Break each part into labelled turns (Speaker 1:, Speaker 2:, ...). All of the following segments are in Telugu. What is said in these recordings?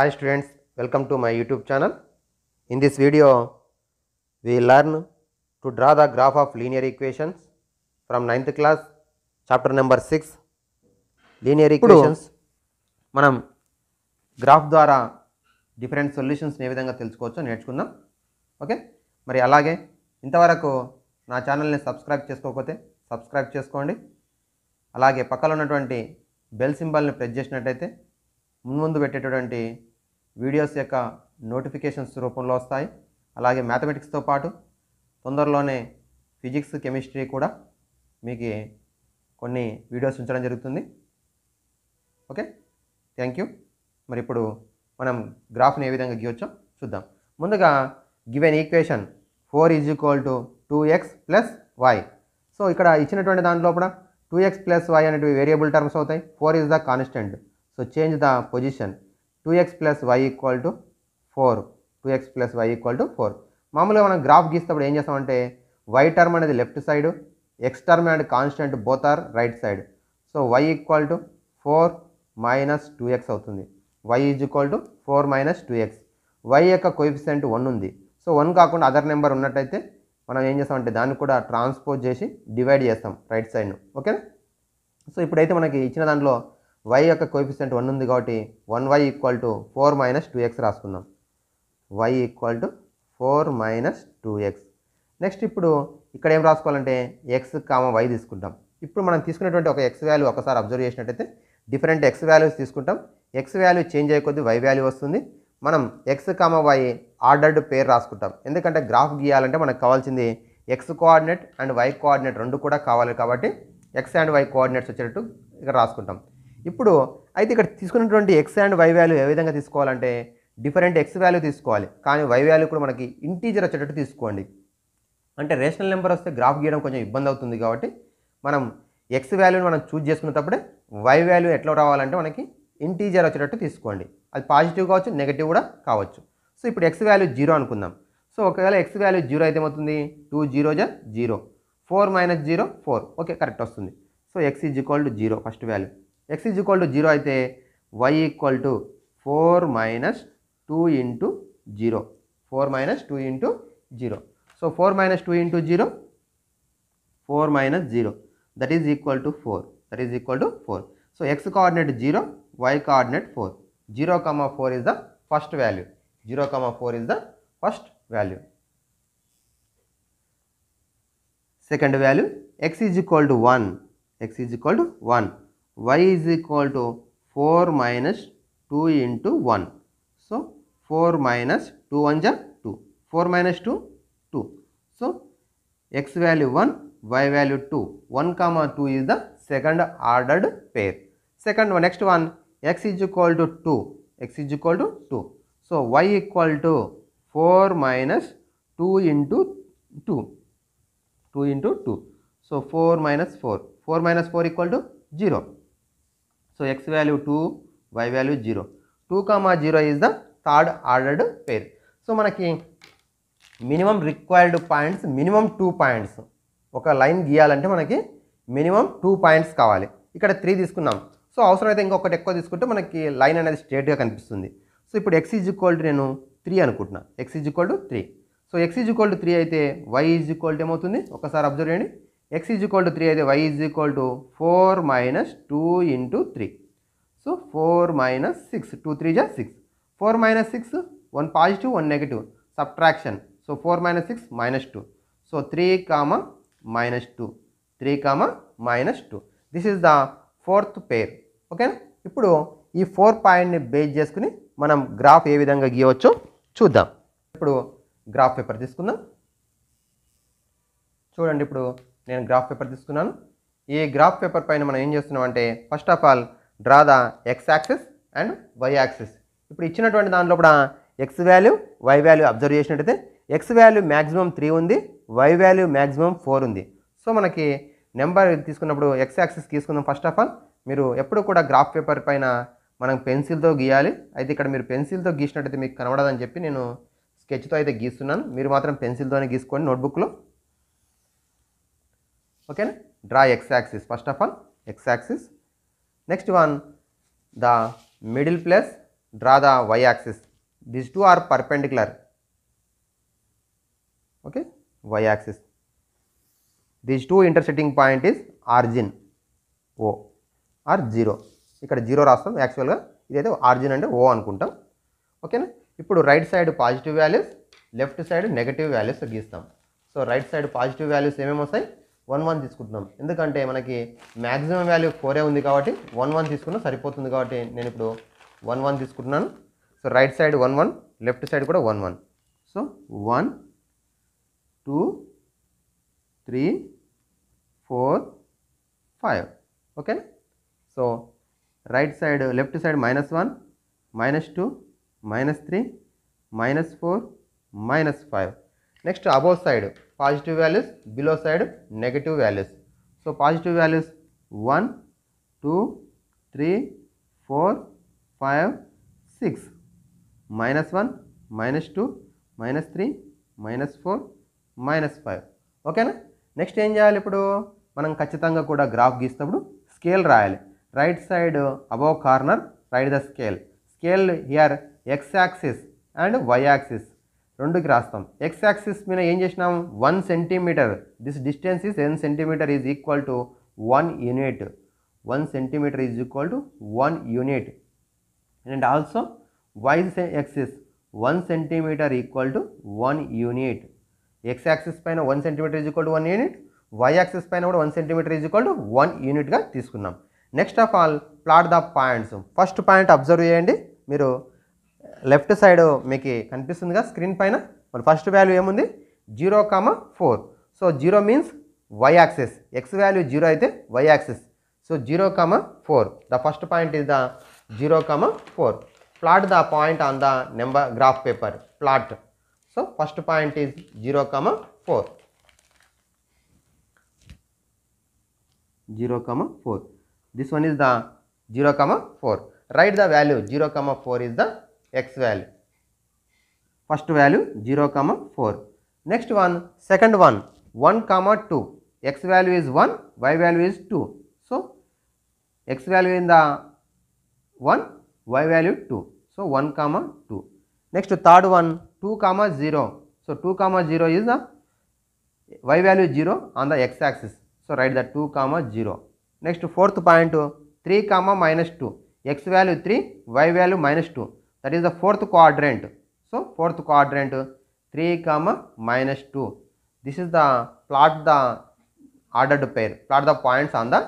Speaker 1: Hi students, welcome to my YouTube channel. In this video, we learn to draw the graph of linear equations from 9th class, chapter number 6, linear equations. మనం గ్రాఫ్ ద్వారా డిఫరెంట్ సొల్యూషన్స్ని ఏ విధంగా తెలుసుకోవచ్చో నేర్చుకుందాం ఓకే మరి అలాగే ఇంతవరకు నా ఛానల్ని సబ్స్క్రైబ్ చేసుకోకపోతే సబ్స్క్రైబ్ చేసుకోండి అలాగే పక్కన ఉన్నటువంటి బెల్ సింబల్ని ప్రెస్ చేసినట్టయితే ముందు పెట్టేటటువంటి వీడియోస్ యొక్క నోటిఫికేషన్స్ రూపంలో వస్తాయి అలాగే మ్యాథమెటిక్స్తో పాటు తొందరలోనే ఫిజిక్స్ కెమిస్ట్రీ కూడా మీకు కొన్ని వీడియోస్ ఉంచడం జరుగుతుంది ఓకే థ్యాంక్ యూ మరి ఇప్పుడు మనం గ్రాఫ్ని ఏ విధంగా గీయొచ్చో చూద్దాం ముందుగా given equation four is equal to two x plus y so ఇక్కడ ఇచ్చినటువంటి దాని లోపల టూ ఎక్స్ ప్లస్ వై అనేటివి వేరియబుల్ టర్మ్స్ అవుతాయి four is the constant so change the position two x plus y equal to four two x plus y equal to four మామూలుగా మనం గ్రాఫ్ గీసినప్పుడు ఏం చేస్తామంటే వై టర్మ్ అనేది left side x term and constant both are right side so why equal to four minus two x అవుతుంది y is equal to four minus two x y యొక్క కోఎఫిషియంట్ వన్ ఉంది సో వన్ కాకుండా అదర్ నెంబర్ ఉన్నట్టయితే మనం ఏం చేస్తామంటే దాన్ని కూడా ట్రాన్స్పోజ్ చేసి డివైడ్ చేస్తాం రైట్ సైడ్ను ఓకేనా సో ఇప్పుడైతే మనకి ఇచ్చిన దాంట్లో వై యొక్క కోఎఫిషియంట్ వన్ ఉంది కాబట్టి one y equal to four minus two x రాసుకుందాం y equal to four minus two x next ఇప్పుడు ఇక్కడ ఏం రాసుకోవాలంటే ఎక్స్ కామ వై తీసుకుంటాం ఇప్పుడు మనం తీసుకున్నటువంటి ఒక ఎక్స్ వాల్యూ ఒకసారి అబ్జర్వ్ చేసినట్టయితే డిఫరెంట్ ఎక్స్ వాల్యూస్ తీసుకుంటాం ఎక్స్ వాల్యూ చేంజ్ అయ్యే వై వాల్యూ వస్తుంది మనం ఎక్స్ కామ వై ఆర్డర్డ్ పేరు రాసుకుంటాం ఎందుకంటే గ్రాఫ్ గీయాలంటే మనకు కావాల్సింది x coordinate and y coordinate రెండు కూడా కావాలి కాబట్టి ఎక్స్ అండ్ వై కోఆర్డినేట్స్ వచ్చేటట్టు ఇక్కడ రాసుకుంటాం ఇప్పుడు అయితే ఇక్కడ తీసుకున్నటువంటి ఎక్స్ అండ్ వై వాల్యూ ఏ విధంగా తీసుకోవాలంటే డిఫరెంట్ ఎక్స్ వాల్యూ తీసుకోవాలి కానీ వై వాల్యూ కూడా మనకి ఇంటీజర్ వచ్చేటట్టు తీసుకోండి అంటే రేషనల్ నెంబర్ వస్తే గ్రాఫ్ గీయడం కొంచెం ఇబ్బంది అవుతుంది కాబట్టి మనం ఎక్స్ వాల్యూని మనం చూజ్ చేసుకున్నప్పుడే వై వాల్యూ ఎట్లా రావాలంటే మనకి ఇంటీజర్ వచ్చేటట్టు తీసుకోండి అది పాజిటివ్ కావచ్చు నెగిటివ్ కూడా కావచ్చు సో ఇప్పుడు ఎక్స్ వాల్యూ జీరో అనుకుందాం సో ఒకవేళ ఎక్స్ వాల్యూ జీరో అయితే ఏమవుతుంది టూ జీరో జా zero four minus zero four okay correct వస్తుంది so x is equal to zero first value x is equal to 0 ayithe y equal to 4 minus 2 into 0 4 minus 2 into 0 so 4 minus 2 into 0 4 minus 0 that is equal to 4 that is equal to 4 so x coordinate 0 y coordinate 4 0 comma 4 is the first value 0 comma 4 is the first value second value x is equal to 1 x is equal to 1 y is equal to 4 minus 2 into 1. So, 4 minus 2 1 2. 4 minus 2, 2. So, x value 1, y value 2. 1 comma 2 is the second ordered pair. Second one, next one, x is equal to 2, x is equal to 2. So, y equal to 4 minus 2 into 2, 2 into 2. So, 4 minus 4, 4 minus 4 equal to 0. So x value two y value zero two comma zero is the third ordered pair so మనకి minimum required points minimum two points ఒక లైన్ గీయాలంటే మనకి మినిమం టూ పాయింట్స్ కావాలి ఇక్కడ త్రీ తీసుకున్నాం సో అవసరమైతే ఇంకొకటి ఎక్కువ తీసుకుంటే మనకి లైన్ అనేది స్ట్రేట్గా కనిపిస్తుంది సో ఇప్పుడు ఎక్స్ ఈజ్ ఈక్వల్ టు నేను త్రీ అనుకుంటున్నాను x is equal to three so x is equal to three అయితే వై ఈజ్ ఈక్వల్ టు ఏమవుతుంది ఒకసారి అబ్జర్వ్ చేయండి x is equal to three అయితే y is equal to four minus two into three so four minus six two three జా six four minus six one positive one negative subtraction so four minus six minus two so three comma minus two three comma minus two this is the fourth pair ఓకేనా ఇప్పుడు ఈ ఫోర్ పాయింట్ని బేస్ చేసుకుని మనం గ్రాఫ్ ఏ విధంగా గీయవచ్చో చూద్దాం ఇప్పుడు గ్రాఫ్ పేపర్ తీసుకుందాం చూడండి ఇప్పుడు నేను గ్రాఫ్ పేపర్ తీసుకున్నాను ఈ గ్రాఫ్ పేపర్ పైన మనం ఏం చేస్తున్నాం అంటే first of all draw the x axis and y axis ఇప్పుడు ఇచ్చినటువంటి దాంట్లో కూడా x value y value observe చేసినట్టయితే ఎక్స్ వాల్యూ మ్యాక్సిమం త్రీ ఉంది వై వాల్యూ మ్యాక్సిమం ఫోర్ ఉంది సో మనకి నెంబర్ తీసుకున్నప్పుడు ఎక్స్ యాక్సిస్ తీసుకుందాం ఫస్ట్ ఆఫ్ ఆల్ మీరు ఎప్పుడు కూడా గ్రాఫ్ పేపర్ పైన మనం పెన్సిల్తో గీయాలి అయితే ఇక్కడ మీరు పెన్సిల్తో గీసినట్టయితే మీకు కనబడదని చెప్పి నేను స్కెచ్తో అయితే గీస్తున్నాను మీరు మాత్రం పెన్సిల్తోనే గీసుకోండి నోట్బుక్లో ఓకేనా draw x axis first of all x axis next one the middle place draw the y axis these two are perpendicular okay y axis these two intersecting point is origin o or 0 ఇక్కడ జీరో రాస్తాం యాక్చువల్గా ఇదైతే ఆర్జిన్ అంటే ఓ అనుకుంటాం ఓకేనా ఇప్పుడు right side positive values left side negative values గీస్తాం so right side positive values ఏమేమి వస్తాయి వన్ వన్ తీసుకుంటున్నాం ఎందుకంటే మనకి మ్యాక్సిమం వాల్యూ ఫోరే ఉంది కాబట్టి వన్ వన్ తీసుకున్నా సరిపోతుంది కాబట్టి నేను ఇప్పుడు వన్ వన్ తీసుకుంటున్నాను so right side one one left side కూడా one one so one two three four five okay so right side left side minus one minus two minus three minus four minus five next above side positive values below side negative values so positive values one two three four five six minus one minus two minus three minus four minus five ఓకేనా నెక్స్ట్ ఏం చేయాలి ఇప్పుడు మనం ఖచ్చితంగా కూడా గ్రాఫ్ గీస్తప్పుడు స్కేల్ రాయాలి right side above corner right the scale scale here x axis and y axis రెండుకి రాస్తాం ఎక్స్ యాక్సిస్ మీద ఏం చేసినాం one centimetre this distance is an centimetre is equal to one unit one centimetre is equal to one unit and also y axis one centimetre equal to one unit x axis పైన one centimetre is equal to one unit why axis పైన కూడా one centimetre is equal to one యూనిట్గా తీసుకున్నాం next of all plot the points first point observe చేయండి మీరు లెఫ్ట్ సైడ్ మీకు కనిపిస్తుందిగా స్క్రీన్ పైన మరి ఫస్ట్ వాల్యూ ఏముంది zero comma four so zero means y axis x value zero అయితే y axis so zero comma four the first point is the zero comma four plot the point on the number graph paper plot so first point is zero comma four zero comma four this one is the zero comma four right the value zero comma four is the x value first value zero comma four next one second one one comma two x value is one y value is two so x value in the one y value two so one comma two next third one two comma zero so two comma zero is the why value zero on the x axis so right the two comma zero next fourth point three comma minus two x value three y value minus two that is the fourth quadrant so fourth quadrant 3 comma minus 2 this is the plot the ordered pair plot the points on the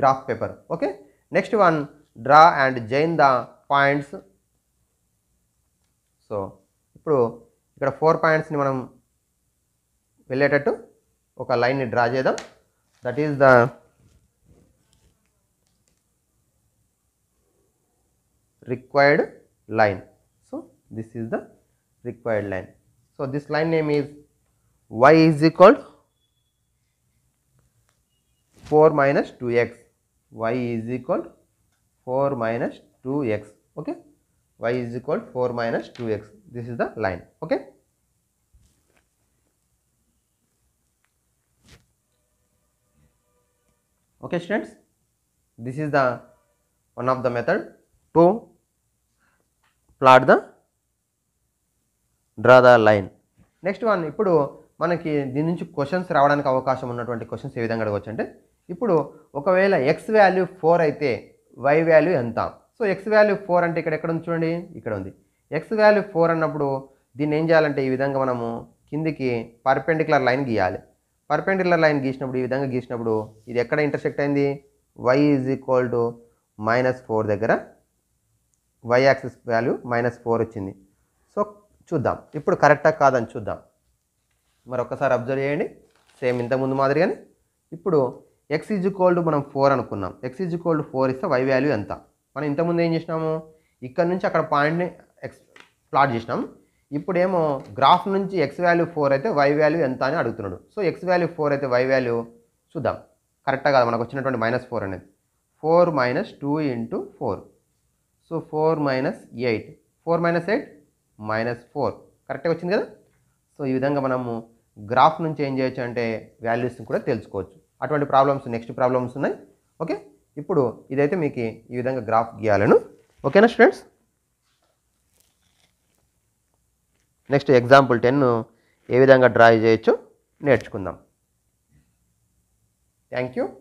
Speaker 1: graph paper okay next one draw and join the points so ఇప్పుడు ఇక్కడ ఫోర్ పాయింట్స్ని మనం వెళ్ళేటట్టు ఒక లైన్ని డ్రా చేద్దాం that is the required line. So, this is the required line. So, this line name is y is equal 4 minus 2x y is equal 4 minus 2x okay y is equal 4 minus 2x this is the line okay okay students this is the one of the method to plot the draw the line next one ఇప్పుడు మనకి దీని నుంచి క్వశ్చన్స్ రావడానికి అవకాశం ఉన్నటువంటి క్వశ్చన్స్ ఏ విధంగా అడగవచ్చు అంటే ఇప్పుడు ఒకవేళ ఎక్స్ వాల్యూ ఫోర్ అయితే వై వాల్యూ ఎంత సో ఎక్స్ వాల్యూ ఫోర్ అంటే ఇక్కడ ఎక్కడ ఉంది చూడండి ఇక్కడ ఉంది ఎక్స్ వాల్యూ ఫోర్ అన్నప్పుడు దీన్ని ఏం చేయాలంటే ఈ విధంగా మనము కిందికి పర్పెండికులర్ లైన్ గీయాలి పర్పెండికులర్ లైన్ గీసినప్పుడు ఈ విధంగా గీసినప్పుడు ఇది ఎక్కడ ఇంటర్సెక్ట్ అయింది y is equal to minus four దగ్గర y axis value minus four వచ్చింది సో చూద్దాం ఇప్పుడు కరెక్టా కాదని చూద్దాం మరొకసారి అబ్జర్వ్ చేయండి సేమ్ ఇంతకుముందు మాదిరిగానే ఇప్పుడు ఎక్స్ ఈజ్ కోల్డ్ మనం ఫోర్ అనుకున్నాం ఎక్స్ ఈజ్ కోల్డ్ ఫోర్ ఇస్తే వై వాల్యూ ఎంత మనం ఇంతకుముందు ఏం చేసినాము ఇక్కడ నుంచి అక్కడ పాయింట్ని ఎక్స్ ప్లాట్ చేసినాం ఇప్పుడేమో గ్రాఫ్ నుంచి ఎక్స్ వాల్యూ ఫోర్ అయితే వై వాల్యూ ఎంత అని అడుగుతున్నాడు సో ఎక్స్ వాల్యూ ఫోర్ అయితే వై వాల్యూ చూద్దాం కరెక్టా కాదు మనకు వచ్చినటువంటి మైనస్ ఫోర్ అనేది four minus two into four so four minus eight four minus eight minus four కరెక్ట్గా వచ్చింది కదా సో ఈ విధంగా మనము గ్రాఫ్ నుంచి ఏం చేయొచ్చు అంటే వాల్యూస్ని కూడా తెలుసుకోవచ్చు అటువంటి ప్రాబ్లమ్స్ నెక్స్ట్ ప్రాబ్లమ్స్ ఉన్నాయి ఓకే ఇప్పుడు ఇదైతే మీకు ఈ విధంగా గ్రాఫ్ గీయాలను ఓకేనా స్టూడెంట్స్ నెక్స్ట్ ఎగ్జాంపుల్ టెన్ ఏ విధంగా డ్రా చేయొచ్చు నేర్చుకుందాం థ్యాంక్ యూ